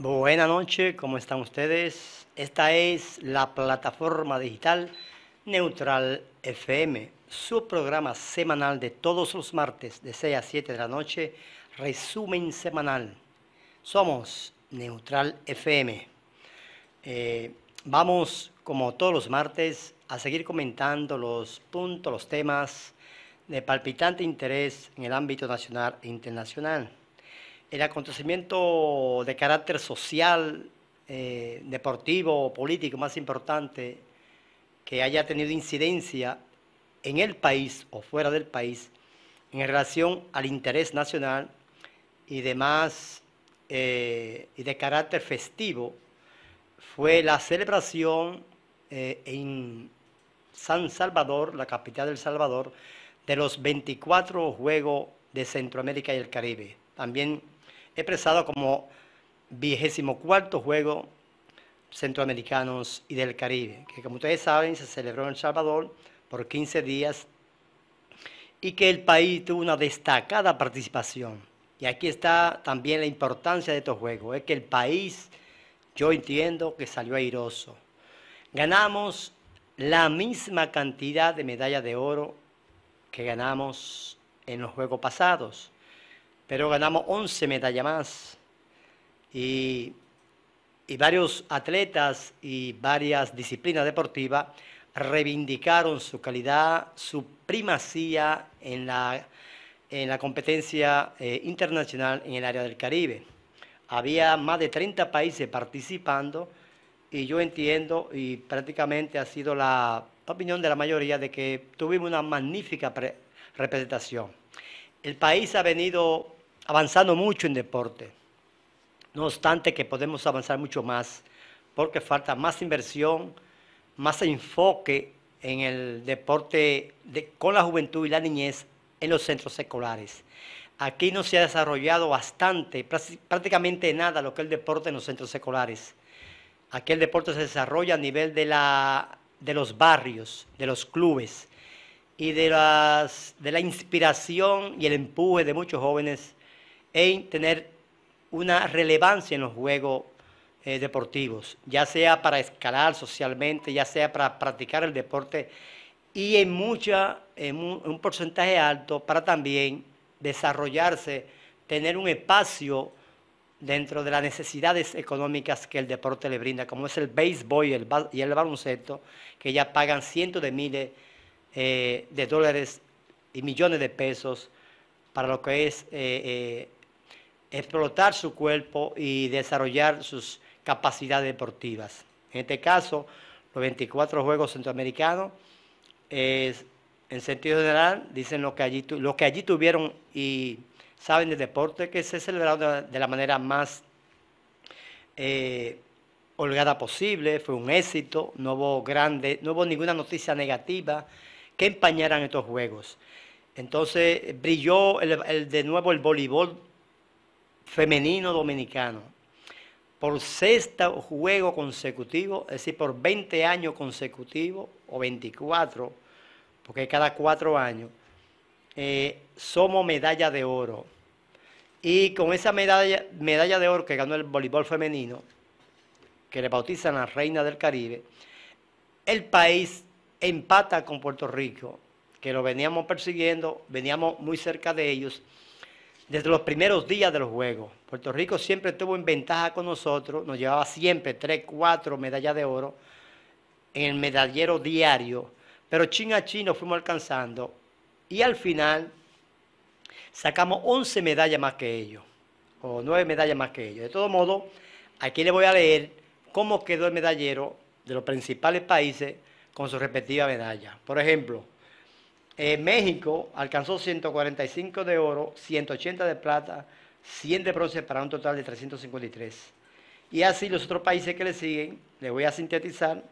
Buenas noches, ¿cómo están ustedes? Esta es la plataforma digital Neutral FM, su programa semanal de todos los martes de 6 a 7 de la noche, resumen semanal. Somos Neutral FM. Eh, vamos, como todos los martes, a seguir comentando los puntos, los temas de palpitante interés en el ámbito nacional e internacional el acontecimiento de carácter social, eh, deportivo, político más importante que haya tenido incidencia en el país o fuera del país en relación al interés nacional y demás eh, y de carácter festivo fue la celebración eh, en San Salvador, la capital del Salvador, de los 24 Juegos de Centroamérica y el Caribe. También expresado como vigésimo cuarto juego centroamericanos y del Caribe, que como ustedes saben se celebró en El Salvador por 15 días y que el país tuvo una destacada participación. Y aquí está también la importancia de estos juegos, es que el país, yo entiendo que salió airoso. Ganamos la misma cantidad de medallas de oro que ganamos en los juegos pasados pero ganamos 11 medallas más. Y, varios atletas y varias disciplinas deportivas reivindicaron su calidad, su primacía en la, en la competencia eh, internacional en el área del Caribe. Había más de 30 países participando y yo entiendo y prácticamente ha sido la opinión de la mayoría de que tuvimos una magnífica representación. El país ha venido avanzando mucho en deporte. No obstante que podemos avanzar mucho más, porque falta más inversión, más enfoque en el deporte con la juventud y la niñez en los centros escolares. Aquí no se ha desarrollado bastante, prácticamente nada lo que es el deporte en los centros escolares. Aquí el deporte se desarrolla a nivel de, la, de los barrios, de los clubes y de, las, de la inspiración y el empuje de muchos jóvenes en tener una relevancia en los juegos eh, deportivos, ya sea para escalar socialmente, ya sea para practicar el deporte y en, mucha, un, porcentaje alto para también desarrollarse, tener un espacio dentro de las necesidades económicas que el deporte le brinda, como es el béisbol y el, baloncesto, que ya pagan cientos de miles eh, de dólares y millones de pesos para lo que es eh, explotar su cuerpo y desarrollar sus capacidades deportivas. En este caso, los 24 Juegos Centroamericanos, en sentido general, dicen lo que allí, lo que allí tuvieron y saben del deporte, que se celebraron de, la manera más eh, holgada posible, fue un éxito, no hubo, grande, no hubo ninguna noticia negativa que empañaran estos Juegos. Entonces brilló de nuevo el voleibol femenino dominicano. Por sexta juego consecutivo, es decir, por 20 años consecutivos o 24, porque cada cuatro años, eh, somos medalla de oro. Y con esa medalla, medalla de oro que ganó el voleibol femenino, que le bautizan la Reina del Caribe, el país empata con Puerto Rico, que lo veníamos persiguiendo, veníamos muy cerca de ellos desde los primeros días de los Juegos. Puerto Rico siempre estuvo en ventaja con nosotros, nos llevaba siempre 3, 4 medallas de oro en el medallero diario, pero chin a nos fuimos alcanzando y al final sacamos 11 medallas más que ellos, o 9 medallas más que ellos. De todo modo, aquí les voy a leer cómo quedó el medallero de los principales países con sus respectivas medallas. Por ejemplo, eh, México alcanzó 145 de oro, 180 de plata, 100 de bronce para un total de 353. Y así los otros países que le siguen, les voy a sintetizar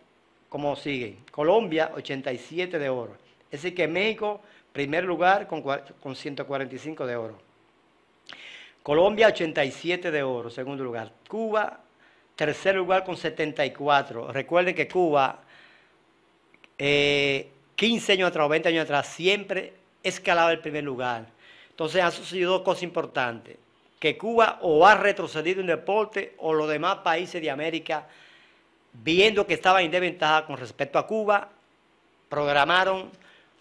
cómo siguen. Colombia, 87 de oro. Es decir que México, primer lugar con, con 145 de oro. Colombia, 87 de oro, segundo lugar. Cuba, tercer lugar con 74. Recuerden que Cuba... Eh, 15 años atrás o 20 años atrás, siempre escalaba el primer lugar. Entonces han sucedido dos cosas importantes, que Cuba o ha retrocedido en deporte o los demás países de América, viendo que estaban en desventaja con respecto a Cuba, programaron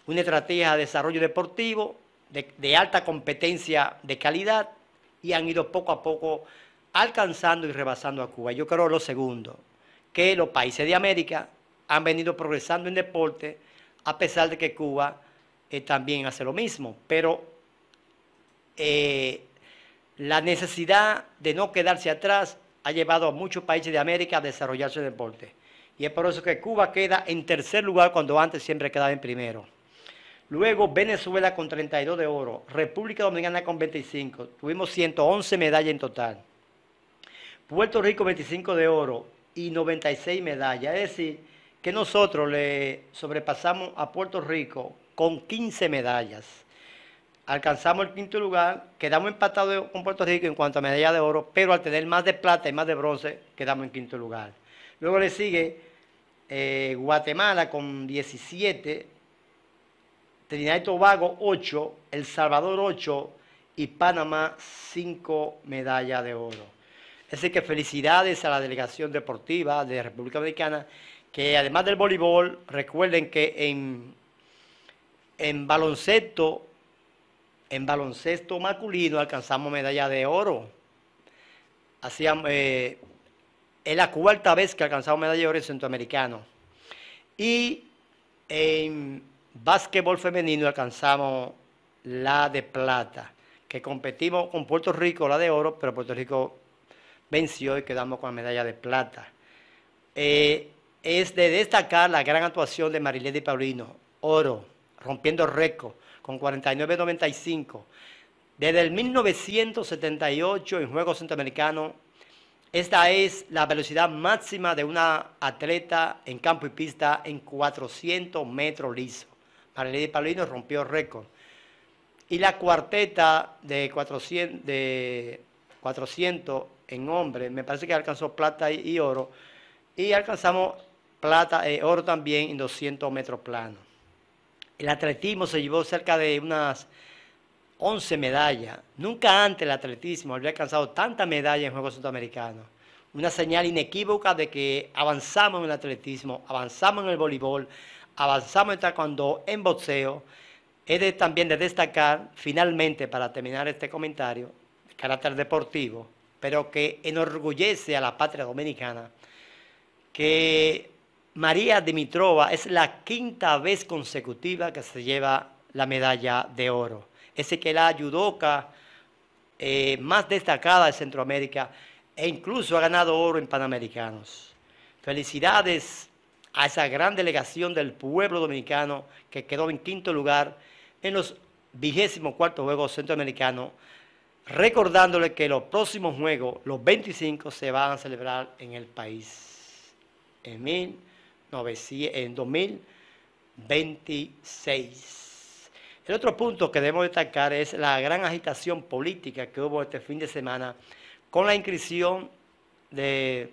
una estrategia de desarrollo deportivo de, de alta competencia de calidad y han ido poco a poco alcanzando y rebasando a Cuba. Yo creo lo segundo, que los países de América han venido progresando en deporte a pesar de que Cuba eh, también hace lo mismo, pero eh, la necesidad de no quedarse atrás ha llevado a muchos países de América a desarrollarse el deporte. Y es por eso que Cuba queda en tercer lugar cuando antes siempre quedaba en primero. Luego Venezuela con 32 de oro, República Dominicana con 25, tuvimos 111 medallas en total. Puerto Rico 25 de oro y 96 medallas, es decir, que nosotros le sobrepasamos a Puerto Rico con 15 medallas. Alcanzamos el quinto lugar, quedamos empatados con Puerto Rico en cuanto a medalla de oro, pero al tener más de plata y más de bronce, quedamos en quinto lugar. Luego le sigue eh, Guatemala con 17, Trinidad y Tobago 8, El Salvador 8 y Panamá 5 medallas de oro. Así que felicidades a la delegación deportiva de República Dominicana que además del voleibol, recuerden que en, en baloncesto, en baloncesto masculino alcanzamos medalla de oro. Hacíamos, eh, es la cuarta vez que alcanzamos medalla de oro en centroamericano. Y en básquetbol femenino alcanzamos la de plata, que competimos con Puerto Rico, la de oro, pero Puerto Rico venció y quedamos con la medalla de plata. Eh, es de destacar la gran actuación de de Paulino, oro, rompiendo récord, con 49.95. Desde el 1978 en Juegos Centroamericanos, esta es la velocidad máxima de una atleta en campo y pista en 400 metros liso. de Paulino rompió récord. Y la cuarteta de 400, de 400 en hombre, me parece que alcanzó plata y, y oro. Y alcanzamos plata, eh, oro también en 200 metros planos. El atletismo se llevó cerca de unas 11 medallas. Nunca antes el atletismo había alcanzado tantas medallas en Juegos Sudamericanos. Una señal inequívoca de que avanzamos en el atletismo, avanzamos en el voleibol, avanzamos en taekwondo, en boxeo. Es de, también de destacar, finalmente, para terminar este comentario, carácter deportivo, pero que enorgullece a la patria dominicana, que María Dimitrova es la quinta vez consecutiva que se lleva la medalla de oro. Es que la judoka eh, más destacada de Centroamérica e incluso ha ganado oro en Panamericanos. Felicidades a esa gran delegación del pueblo dominicano que quedó en quinto lugar en los vigésimo cuarto Juegos Centroamericanos, recordándole que los próximos Juegos, los 25, se van a celebrar en el país. mil en 2026. El otro punto que debemos destacar es la gran agitación política que hubo este fin de semana con la inscripción de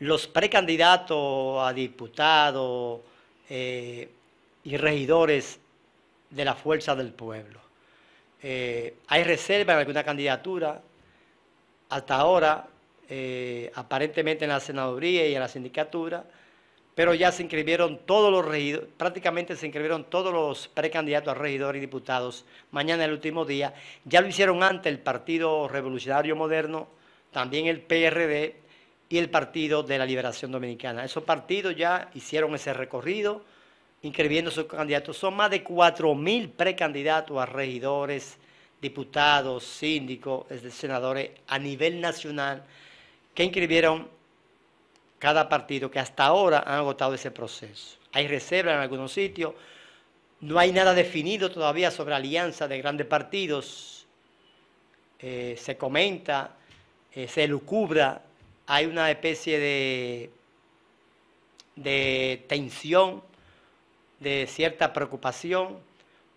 los precandidatos a diputados eh, y regidores de la fuerza del pueblo. Eh, hay reserva en alguna candidatura. Hasta ahora, eh, aparentemente en la senaduría y en la sindicatura, pero ya se inscribieron todos los regidores, prácticamente se inscribieron todos los precandidatos a regidores y diputados. Mañana el último día. Ya lo hicieron antes el Partido Revolucionario Moderno, también el PRD y el Partido de la Liberación Dominicana. Esos partidos ya hicieron ese recorrido, inscribiendo sus candidatos. Son más de 4.000 precandidatos a regidores, diputados, síndicos, senadores a nivel nacional que inscribieron cada partido que hasta ahora han agotado ese proceso. Hay reservas en algunos sitios, no hay nada definido todavía sobre alianza de grandes partidos. Eh, se comenta, eh, se lucubra, hay una especie de, de tensión, de cierta preocupación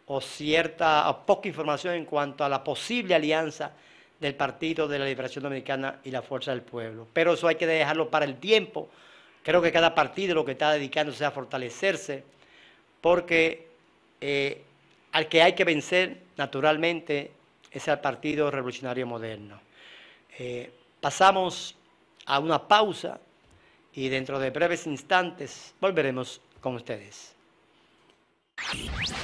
o cierta o poca información en cuanto a la posible alianza del Partido de la Liberación Dominicana y la Fuerza del Pueblo. Pero eso hay que dejarlo para el tiempo. Creo que cada partido lo que está dedicándose a fortalecerse, porque eh, al que hay que vencer, naturalmente, es al Partido Revolucionario Moderno. Eh, pasamos a una pausa y dentro de breves instantes volveremos con ustedes.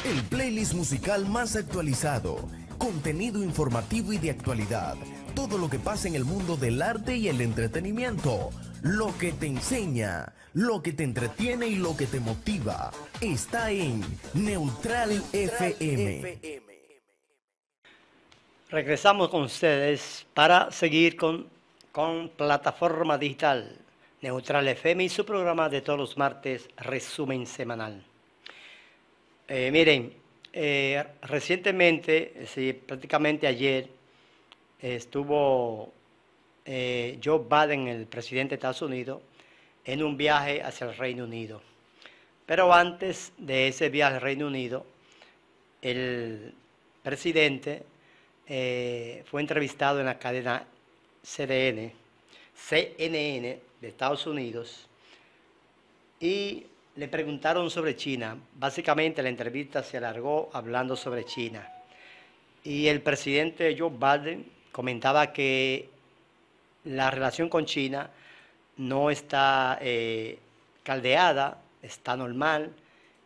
El playlist musical más actualizado Contenido informativo y de actualidad. Todo lo que pasa en el mundo del arte y el entretenimiento. Lo que te enseña, lo que te entretiene y lo que te motiva. Está en Neutral, FM. Regresamos con ustedes para seguir con, con Plataforma Digital, Neutral FM y su programa de todos los martes, resumen semanal. Eh, miren, eh, recientemente, eh, sí, prácticamente ayer, estuvo eh, Joe Biden, el presidente de Estados Unidos, en un viaje hacia el Reino Unido. Pero antes de ese viaje al Reino Unido, el presidente fue entrevistado en la cadena CDN, CNN de Estados Unidos y le preguntaron sobre China. Básicamente la entrevista se alargó hablando sobre China. Y el presidente Joe Biden comentaba que la relación con China no está eh, caldeada, está normal,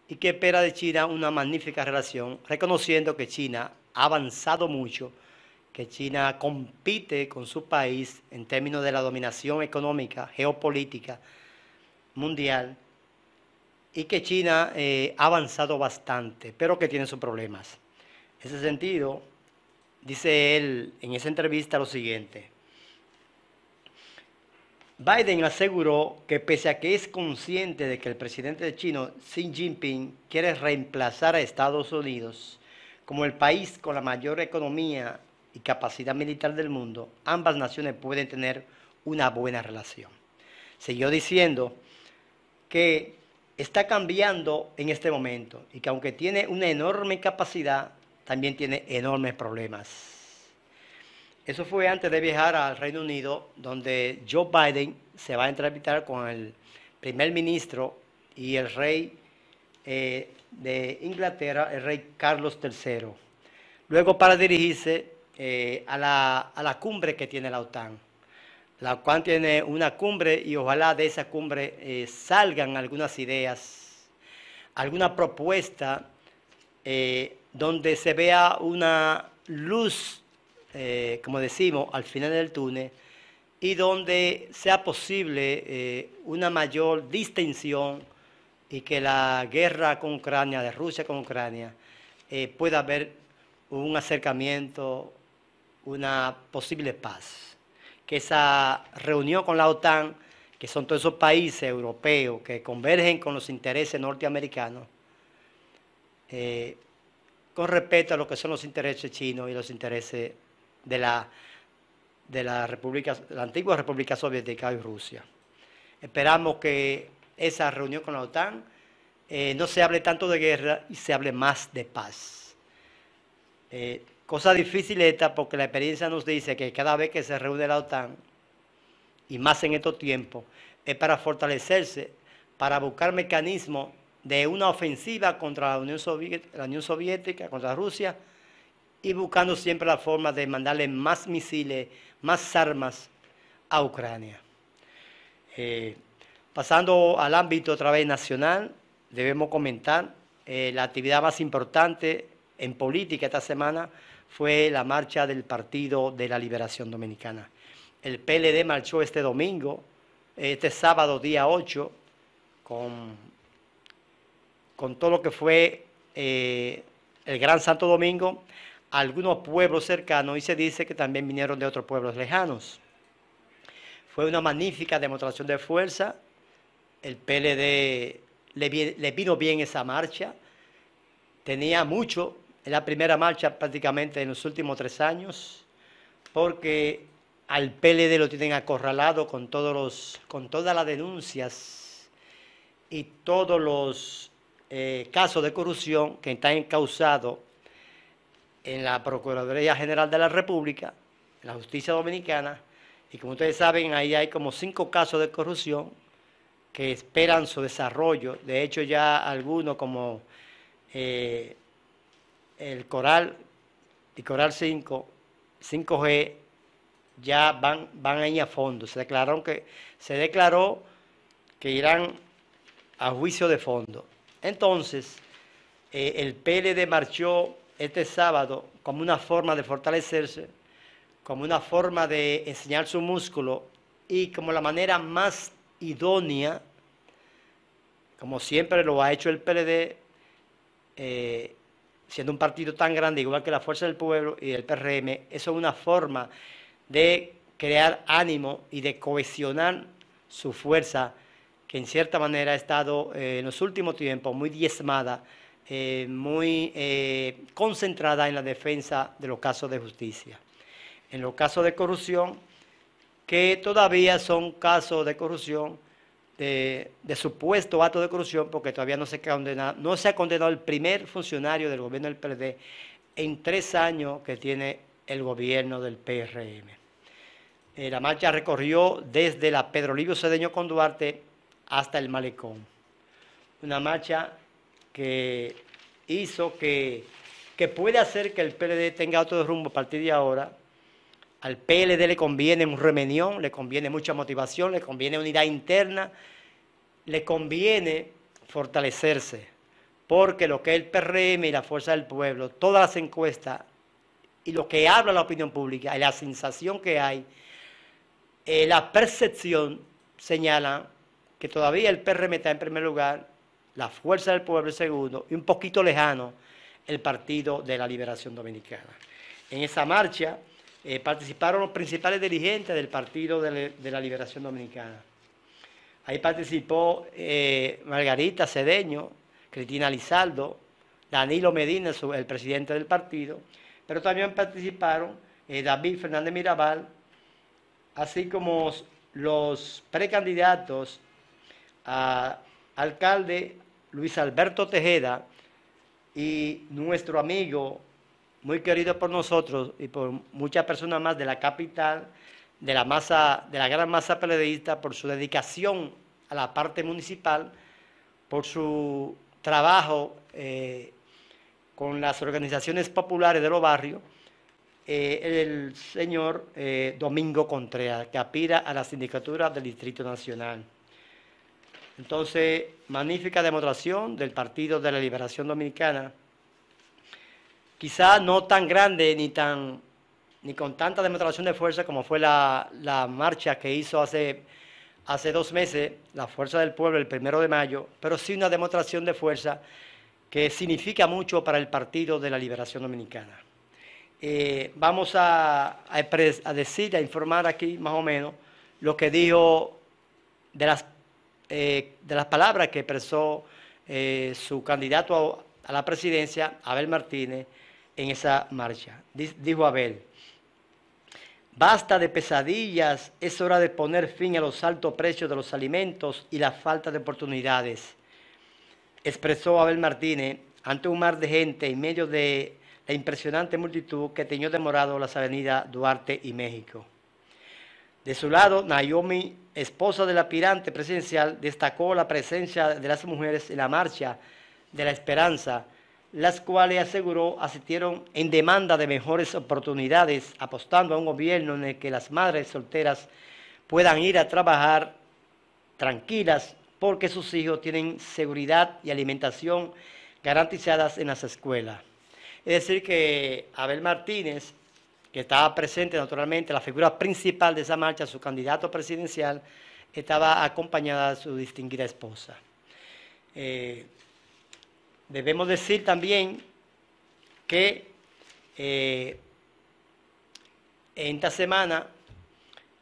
y que espera de China una magnífica relación, reconociendo que China ha avanzado mucho, que China compite con su país en términos de la dominación económica, geopolítica, mundial, y que China eh, ha avanzado bastante, pero que tiene sus problemas. En ese sentido, dice él en esa entrevista lo siguiente. Biden aseguró que pese a que es consciente de que el presidente de China, Xi Jinping, quiere reemplazar a Estados Unidos como el país con la mayor economía y capacidad militar del mundo, ambas naciones pueden tener una buena relación. Siguió diciendo que está cambiando en este momento y que aunque tiene una enorme capacidad, también tiene enormes problemas. Eso fue antes de viajar al Reino Unido, donde Joe Biden se va a entrevistar con el primer ministro y el rey eh, de Inglaterra, el rey Carlos III. Luego para dirigirse eh, a la cumbre que tiene la OTAN la cual tiene una cumbre y ojalá de esa cumbre eh, salgan algunas ideas, alguna propuesta eh, donde se vea una luz, eh, como decimos, al final del túnel y donde sea posible una mayor distensión y que la guerra con Ucrania, de Rusia con Ucrania, pueda haber un acercamiento, una posible paz que esa reunión con la OTAN, que son todos esos países europeos que convergen con los intereses norteamericanos, eh, con respeto a lo que son los intereses chinos y los intereses de la, de la, República, la antigua República Soviética y Rusia. Esperamos que esa reunión con la OTAN eh, no se hable tanto de guerra y se hable más de paz. Eh, Cosa difícil esta porque la experiencia nos dice que cada vez que se reúne la OTAN, y más en estos tiempos, es para fortalecerse, para buscar mecanismos de una ofensiva contra la Unión, Soviética, contra Rusia, y buscando siempre la forma de mandarle más misiles, más armas a Ucrania. Eh, pasando al ámbito otra vez nacional, debemos comentar eh, la actividad más importante en política esta semana fue la marcha del Partido de la Liberación Dominicana. El PLD marchó este domingo, este sábado día 8, con, con todo lo que fue eh, el Gran Santo Domingo, algunos pueblos cercanos y se dice que también vinieron de otros pueblos lejanos. Fue una magnífica demostración de fuerza. El PLD le vino bien esa marcha. Tenía mucho es la primera marcha prácticamente en los últimos tres años, porque al PLD lo tienen acorralado con, todos los, con todas las denuncias y todos los eh, casos de corrupción que están encausados en la Procuraduría General de la República, en la justicia dominicana, y como ustedes saben, ahí hay como cinco casos de corrupción que esperan su desarrollo. De hecho, ya algunos como eh, el Coral y Coral 5, 5G, ya van, van ahí a fondo. Se, que, se declaró que irán a juicio de fondo. Entonces, eh, el PLD marchó este sábado como una forma de fortalecerse, como una forma de enseñar su músculo y como la manera más idónea, como siempre lo ha hecho el PLD, eh, siendo un partido tan grande, igual que la Fuerza del Pueblo y el PRM, eso es una forma de crear ánimo y de cohesionar su fuerza, que en cierta manera ha estado eh, en los últimos tiempos muy diezmada, eh, muy eh, concentrada en la defensa de los casos de justicia. En los casos de corrupción, que todavía son casos de corrupción eh, de, supuesto acto de corrupción porque todavía no se, no se ha condenado el primer funcionario del gobierno del PRD en tres años que tiene el gobierno del PRM. Eh, la marcha recorrió desde la Pedro Livio Cedeño con Duarte hasta el Malecón. Una marcha que hizo que, que puede hacer que el PLD tenga otro rumbo a partir de ahora, al PLD le conviene un remenión, le conviene mucha motivación, le conviene unidad interna, le conviene fortalecerse, porque lo que es el PRM y la fuerza del pueblo, todas las encuestas y lo que habla la opinión pública y la sensación que hay, eh, la percepción señala que todavía el PRM está en primer lugar, la fuerza del pueblo en segundo y un poquito lejano el Partido de la Liberación Dominicana. En esa marcha eh, participaron los principales dirigentes del Partido de, la Liberación Dominicana. Ahí participó eh, Margarita Cedeño, Cristina Lizaldo, Danilo Medina, el presidente del partido, pero también participaron eh, David Fernández Mirabal, así como los precandidatos a alcalde Luis Alberto Tejeda y nuestro amigo muy querido por nosotros y por muchas personas más de la capital, de la, masa, de la gran masa peledeísta, por su dedicación a la parte municipal, por su trabajo eh, con las organizaciones populares de los barrios, eh, el señor eh, Domingo Contreras, que aspira a la sindicatura del Distrito Nacional. Entonces, magnífica demostración del Partido de la Liberación Dominicana, quizá no tan grande ni, tan, ni con tanta demostración de fuerza como fue la, marcha que hizo hace, hace dos meses la Fuerza del Pueblo el primero de mayo, pero sí una demostración de fuerza que significa mucho para el Partido de la Liberación Dominicana. Eh, vamos a, decir, a informar aquí más o menos lo que dijo de las, eh, de las palabras que expresó eh, su candidato a la presidencia, Abel Martínez, en esa marcha. Dijo Abel, basta de pesadillas, es hora de poner fin a los altos precios de los alimentos y la falta de oportunidades. Expresó Abel Martínez ante un mar de gente en medio de la impresionante multitud que teñió demorado las avenidas Duarte y México. De su lado, Naomi, esposa del aspirante presidencial, destacó la presencia de las mujeres en la marcha de la esperanza, las cuales aseguró asistieron en demanda de mejores oportunidades, apostando a un gobierno en el que las madres solteras puedan ir a trabajar tranquilas porque sus hijos tienen seguridad y alimentación garantizadas en las escuelas. Es decir, que Abel Martínez, que estaba presente naturalmente, la figura principal de esa marcha, su candidato presidencial, estaba acompañada de su distinguida esposa. Eh, Debemos decir también que eh, en esta semana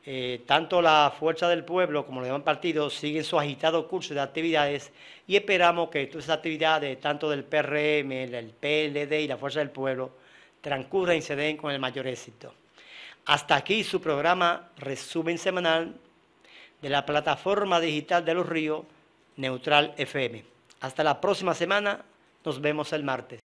eh, tanto la Fuerza del Pueblo como los demás partidos siguen su agitado curso de actividades y esperamos que todas esas actividades, tanto del PRM, del PLD y la Fuerza del Pueblo, transcurran y se den con el mayor éxito. Hasta aquí su programa Resumen Semanal de la plataforma digital de Los Ríos, Neutral FM. Hasta la próxima semana. Nos vemos el martes.